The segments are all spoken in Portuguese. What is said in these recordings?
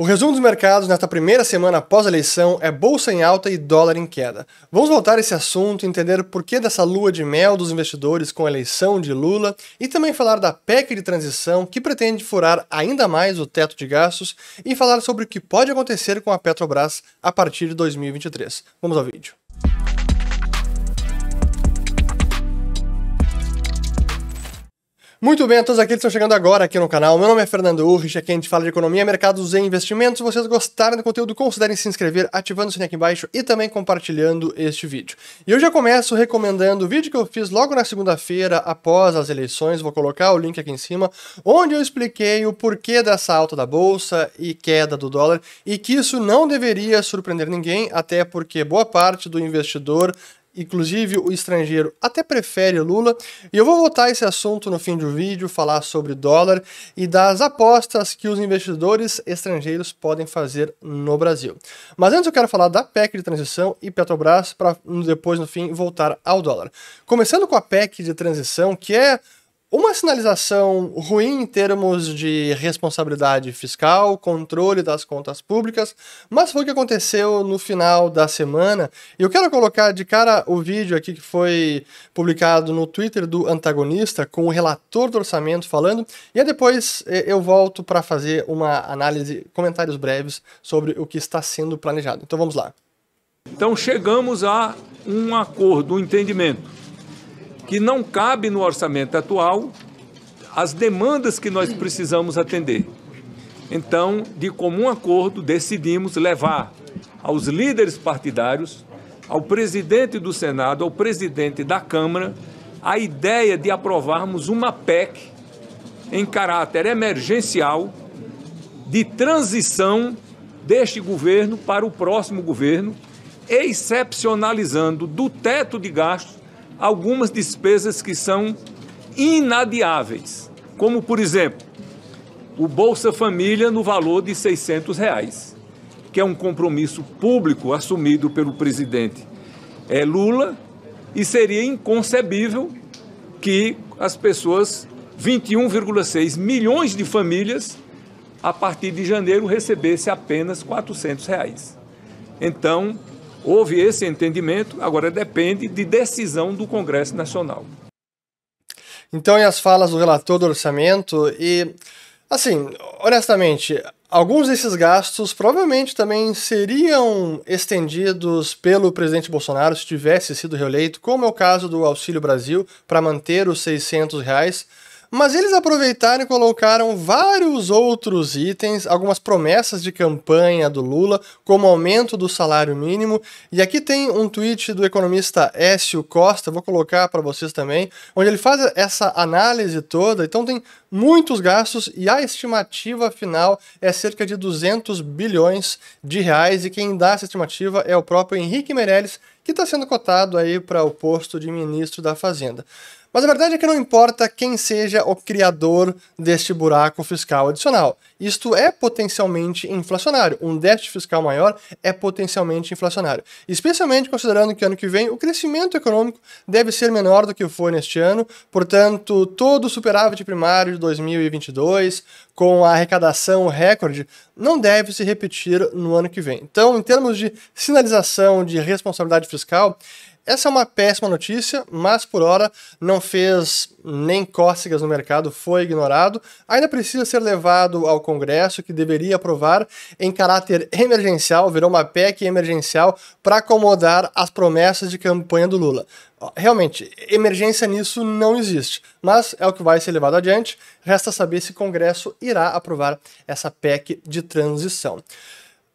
O resumo dos mercados nesta primeira semana após a eleição é bolsa em alta e dólar em queda. Vamos voltar a esse assunto, entender por que dessa lua de mel dos investidores com a eleição de Lula e também falar da PEC de transição que pretende furar ainda mais o teto de gastos e falar sobre o que pode acontecer com a Petrobras a partir de 2023. Vamos ao vídeo. Muito bem, a todos aqueles que estão chegando agora aqui no canal. Meu nome é Fernando Urrich, aqui a gente fala de economia, mercados e investimentos. Se vocês gostaram do conteúdo, considerem se inscrever ativando o sininho aqui embaixo e também compartilhando este vídeo. E eu já começo recomendando o vídeo que eu fiz logo na segunda-feira após as eleições, vou colocar o link aqui em cima, onde eu expliquei o porquê dessa alta da bolsa e queda do dólar e que isso não deveria surpreender ninguém, até porque boa parte do investidor Inclusive, o estrangeiro até prefere Lula. E eu vou voltar a esse assunto no fim do vídeo, falar sobre dólar e das apostas que os investidores estrangeiros podem fazer no Brasil. Mas antes eu quero falar da PEC de transição e Petrobras para depois, no fim, voltar ao dólar. Começando com a PEC de transição, que é uma sinalização ruim em termos de responsabilidade fiscal, controle das contas públicas, mas foi o que aconteceu no final da semana. E eu quero colocar de cara o vídeo aqui que foi publicado no Twitter do antagonista, com o relator do orçamento falando, e aí depois eh, eu volto para fazer uma análise, comentários breves sobre o que está sendo planejado. Então vamos lá. Então chegamos a um acordo, um entendimento que não cabe no orçamento atual as demandas que nós precisamos atender. Então, de comum acordo, decidimos levar aos líderes partidários, ao presidente do Senado, ao presidente da Câmara, a ideia de aprovarmos uma PEC em caráter emergencial de transição deste governo para o próximo governo, excepcionalizando do teto de gastos algumas despesas que são inadiáveis, como por exemplo o Bolsa Família no valor de 600 reais, que é um compromisso público assumido pelo presidente é, Lula e seria inconcebível que as pessoas 21,6 milhões de famílias a partir de janeiro recebesse apenas 400 reais. Então Houve esse entendimento, agora depende de decisão do Congresso Nacional. Então, e as falas do relator do orçamento e assim, honestamente, alguns desses gastos provavelmente também seriam estendidos pelo presidente Bolsonaro se tivesse sido reeleito, como é o caso do Auxílio Brasil para manter os 600 reais mas eles aproveitaram e colocaram vários outros itens, algumas promessas de campanha do Lula, como aumento do salário mínimo. E aqui tem um tweet do economista Écio Costa, vou colocar para vocês também, onde ele faz essa análise toda. Então tem muitos gastos e a estimativa final é cerca de 200 bilhões de reais. E quem dá essa estimativa é o próprio Henrique Meirelles, que está sendo cotado aí para o posto de ministro da Fazenda. Mas a verdade é que não importa quem seja o criador deste buraco fiscal adicional. Isto é potencialmente inflacionário. Um déficit fiscal maior é potencialmente inflacionário. Especialmente considerando que ano que vem o crescimento econômico deve ser menor do que foi neste ano, portanto, todo o superávit primário de 2022, com a arrecadação recorde, não deve se repetir no ano que vem. Então, em termos de sinalização de responsabilidade fiscal, essa é uma péssima notícia, mas por hora não fez nem cócegas no mercado, foi ignorado. Ainda precisa ser levado ao Congresso, que deveria aprovar em caráter emergencial, virou uma PEC emergencial para acomodar as promessas de campanha do Lula. Realmente, emergência nisso não existe, mas é o que vai ser levado adiante. Resta saber se o Congresso irá aprovar essa PEC de transição.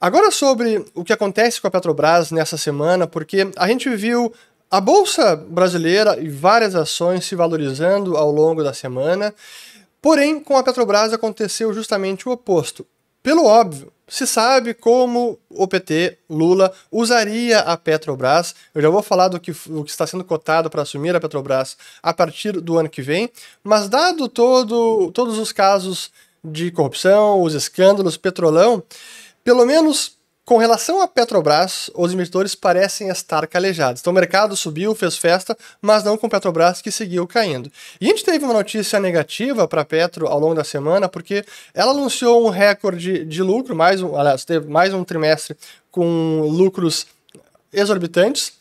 Agora sobre o que acontece com a Petrobras nessa semana, porque a gente viu a bolsa brasileira e várias ações se valorizando ao longo da semana. Porém, com a Petrobras aconteceu justamente o oposto. Pelo óbvio, se sabe como o PT, Lula, usaria a Petrobras. Eu já vou falar do que, do que está sendo cotado para assumir a Petrobras a partir do ano que vem. Mas, dado todo, todos os casos de corrupção, os escândalos, petrolão, pelo menos com relação à Petrobras, os investidores parecem estar calejados. Então o mercado subiu, fez festa, mas não com Petrobras que seguiu caindo. E a gente teve uma notícia negativa para a Petro ao longo da semana, porque ela anunciou um recorde de lucro, mais um, aliás, teve mais um trimestre com lucros exorbitantes.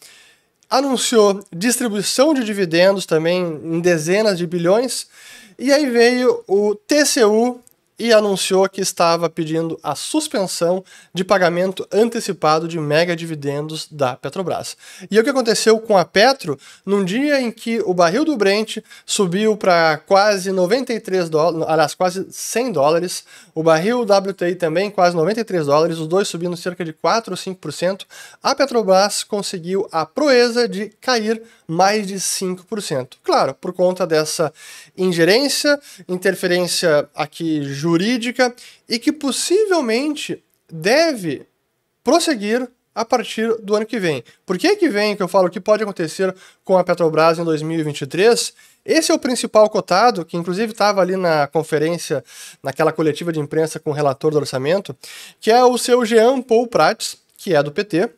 Anunciou distribuição de dividendos também em dezenas de bilhões. E aí veio o TCU e anunciou que estava pedindo a suspensão de pagamento antecipado de mega dividendos da Petrobras. E é o que aconteceu com a Petro num dia em que o barril do Brent subiu para quase 93 dólares, aliás, quase 100 dólares, o barril WTI também quase 93 dólares, os dois subindo cerca de 4 ou 5%, a Petrobras conseguiu a proeza de cair mais de 5%. Claro, por conta dessa ingerência, interferência aqui jurídica e que possivelmente deve prosseguir a partir do ano que vem. Por que que vem que eu falo que pode acontecer com a Petrobras em 2023? Esse é o principal cotado, que inclusive estava ali na conferência, naquela coletiva de imprensa com o relator do orçamento, que é o seu Jean Paul Prats, que é do PT,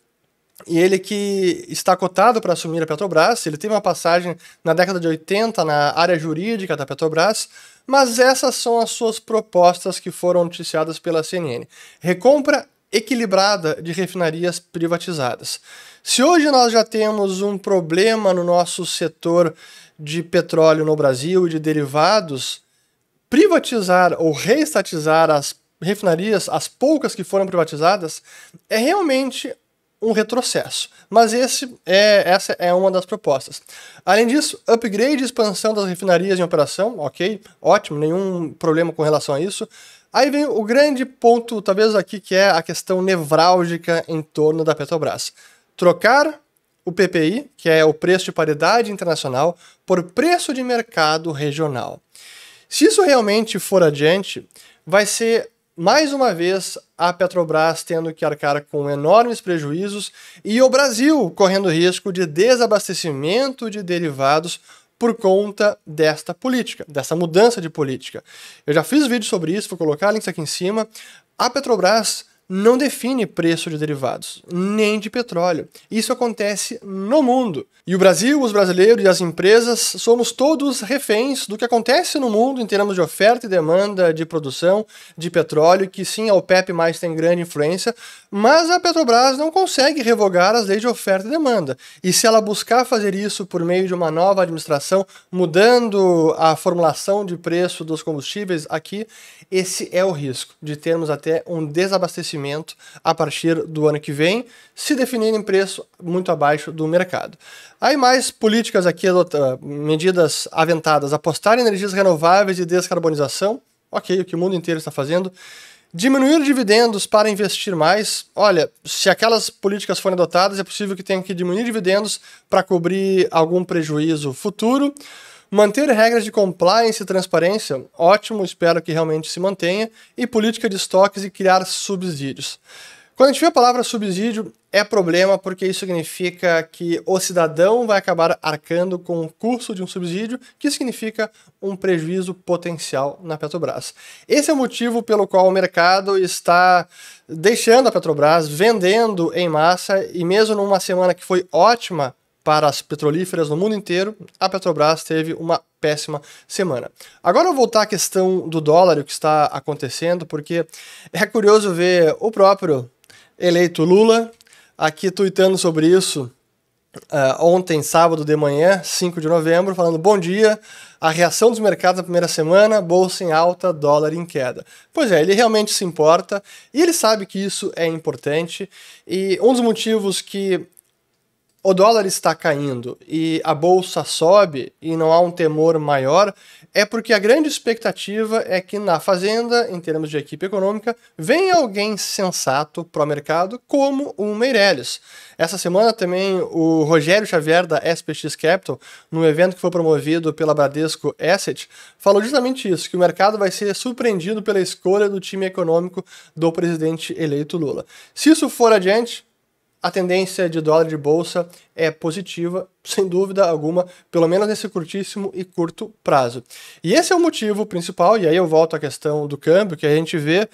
e ele que está cotado para assumir a Petrobras, ele teve uma passagem na década de 80 na área jurídica da Petrobras, mas essas são as suas propostas que foram noticiadas pela CNN. Recompra equilibrada de refinarias privatizadas. Se hoje nós já temos um problema no nosso setor de petróleo no Brasil e de derivados, privatizar ou reestatizar as refinarias, as poucas que foram privatizadas, é realmente um retrocesso. Mas esse é, essa é uma das propostas. Além disso, upgrade e expansão das refinarias em operação, ok, ótimo, nenhum problema com relação a isso. Aí vem o grande ponto, talvez aqui, que é a questão nevrálgica em torno da Petrobras. Trocar o PPI, que é o preço de paridade internacional, por preço de mercado regional. Se isso realmente for adiante, vai ser mais uma vez a Petrobras tendo que arcar com enormes prejuízos e o Brasil correndo risco de desabastecimento de derivados por conta desta política, dessa mudança de política. Eu já fiz vídeo sobre isso, vou colocar links aqui em cima. A Petrobras não define preço de derivados, nem de petróleo. Isso acontece no mundo. E o Brasil, os brasileiros e as empresas somos todos reféns do que acontece no mundo em termos de oferta e demanda de produção de petróleo, que sim, a OPEP mais tem grande influência, mas a Petrobras não consegue revogar as leis de oferta e demanda. E se ela buscar fazer isso por meio de uma nova administração, mudando a formulação de preço dos combustíveis aqui, esse é o risco de termos até um desabastecimento a partir do ano que vem, se em preço muito abaixo do mercado. Aí mais políticas aqui, medidas aventadas, apostar em energias renováveis e descarbonização, ok, o que o mundo inteiro está fazendo. Diminuir dividendos para investir mais. Olha, se aquelas políticas forem adotadas, é possível que tenha que diminuir dividendos para cobrir algum prejuízo futuro. Manter regras de compliance e transparência, ótimo, espero que realmente se mantenha, e política de estoques e criar subsídios. Quando a gente vê a palavra subsídio, é problema porque isso significa que o cidadão vai acabar arcando com o custo de um subsídio, que significa um prejuízo potencial na Petrobras. Esse é o motivo pelo qual o mercado está deixando a Petrobras, vendendo em massa, e mesmo numa semana que foi ótima para as petrolíferas no mundo inteiro, a Petrobras teve uma péssima semana. Agora eu vou voltar à questão do dólar e o que está acontecendo, porque é curioso ver o próprio eleito Lula aqui tuitando sobre isso uh, ontem, sábado de manhã, 5 de novembro, falando bom dia, a reação dos mercados na primeira semana, bolsa em alta, dólar em queda. Pois é, ele realmente se importa e ele sabe que isso é importante. E um dos motivos que o dólar está caindo e a bolsa sobe e não há um temor maior, é porque a grande expectativa é que na Fazenda, em termos de equipe econômica, venha alguém sensato para o mercado, como o Meirelles. Essa semana também o Rogério Xavier, da SPX Capital, num evento que foi promovido pela Bradesco Asset, falou justamente isso, que o mercado vai ser surpreendido pela escolha do time econômico do presidente eleito Lula. Se isso for adiante, a tendência de dólar de bolsa é positiva, sem dúvida alguma, pelo menos nesse curtíssimo e curto prazo. E esse é o motivo principal, e aí eu volto à questão do câmbio, que a gente vê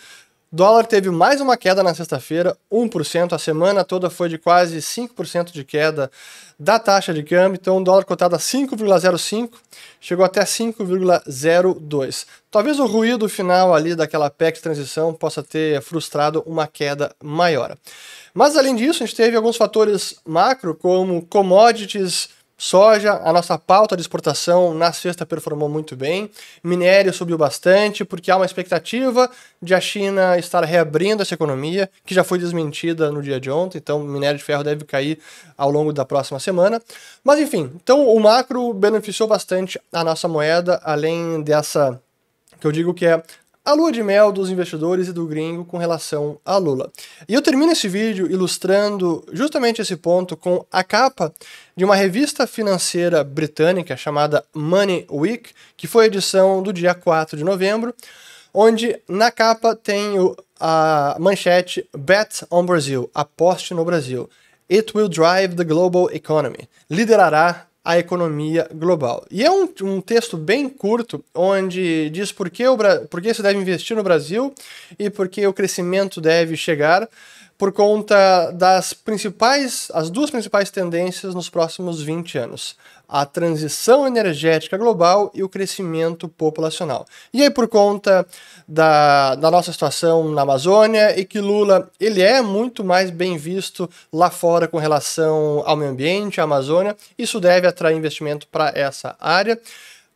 Dólar teve mais uma queda na sexta-feira, 1%. A semana toda foi de quase 5% de queda da taxa de câmbio. Então, o dólar cotado a 5,05 chegou até 5,02. Talvez o ruído final ali daquela PEC transição possa ter frustrado uma queda maior. Mas, além disso, a gente teve alguns fatores macro, como commodities Soja, a nossa pauta de exportação na sexta performou muito bem. Minério subiu bastante, porque há uma expectativa de a China estar reabrindo essa economia, que já foi desmentida no dia de ontem, então minério de ferro deve cair ao longo da próxima semana. Mas enfim, então o macro beneficiou bastante a nossa moeda, além dessa que eu digo que é a lua de mel dos investidores e do gringo com relação a Lula. E eu termino esse vídeo ilustrando justamente esse ponto com a capa de uma revista financeira britânica chamada Money Week, que foi a edição do dia 4 de novembro, onde na capa tem a manchete Bet on Brazil, aposte no Brasil. It will drive the global economy. Liderará a economia global. E é um, um texto bem curto, onde diz por que, o, por que se deve investir no Brasil e por que o crescimento deve chegar por conta das principais, as duas principais tendências nos próximos 20 anos: a transição energética global e o crescimento populacional. E aí por conta da, da nossa situação na Amazônia e que Lula ele é muito mais bem visto lá fora com relação ao meio ambiente, à Amazônia, isso deve atrair investimento para essa área.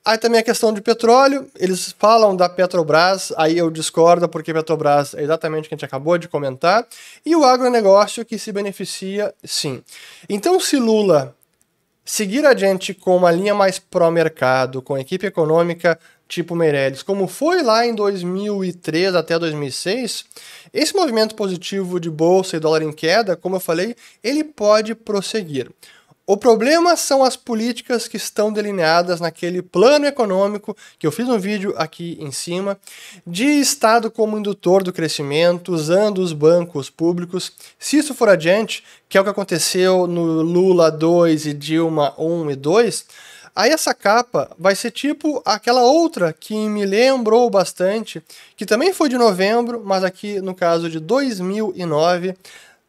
Aí também a questão de petróleo, eles falam da Petrobras, aí eu discordo porque Petrobras é exatamente o que a gente acabou de comentar, e o agronegócio que se beneficia, sim. Então, se Lula seguir adiante com uma linha mais pró-mercado, com equipe econômica tipo Meirelles, como foi lá em 2003 até 2006, esse movimento positivo de bolsa e dólar em queda, como eu falei, ele pode prosseguir. O problema são as políticas que estão delineadas naquele plano econômico, que eu fiz um vídeo aqui em cima, de Estado como indutor do crescimento, usando os bancos públicos. Se isso for adiante, que é o que aconteceu no Lula 2 e Dilma 1 e 2, Aí essa capa vai ser tipo aquela outra que me lembrou bastante, que também foi de novembro, mas aqui no caso de 2009,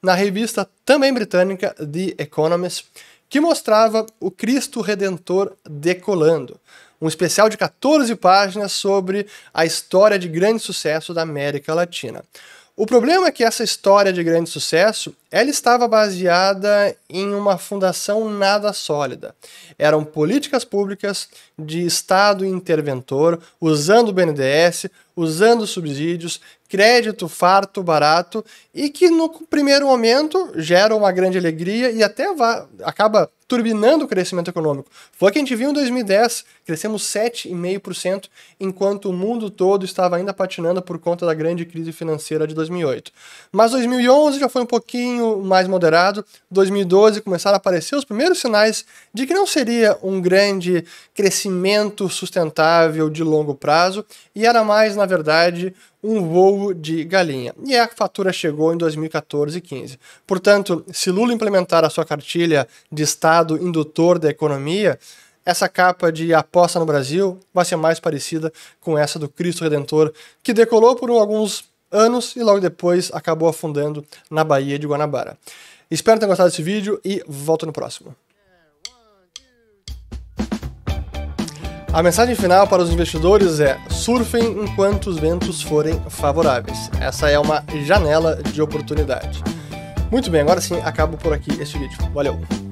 na revista também britânica The Economist, que mostrava o Cristo Redentor decolando. Um especial de 14 páginas sobre a história de grande sucesso da América Latina. O problema é que essa história de grande sucesso, ela estava baseada em uma fundação nada sólida. Eram políticas públicas de Estado interventor, usando o BNDES, usando subsídios, crédito farto, barato, e que no primeiro momento gera uma grande alegria e até acaba turbinando o crescimento econômico. Foi o que a gente viu em 2010, Crescemos 7,5%, enquanto o mundo todo estava ainda patinando por conta da grande crise financeira de 2008. Mas 2011 já foi um pouquinho mais moderado. 2012 começaram a aparecer os primeiros sinais de que não seria um grande crescimento sustentável de longo prazo e era mais, na verdade, um voo de galinha. E a fatura chegou em 2014 e 15. Portanto, se Lula implementar a sua cartilha de Estado indutor da economia, essa capa de aposta no Brasil vai ser mais parecida com essa do Cristo Redentor, que decolou por alguns anos e logo depois acabou afundando na Baía de Guanabara. Espero que tenham gostado desse vídeo e volto no próximo. A mensagem final para os investidores é: surfem enquanto os ventos forem favoráveis. Essa é uma janela de oportunidade. Muito bem, agora sim acabo por aqui este vídeo. Valeu!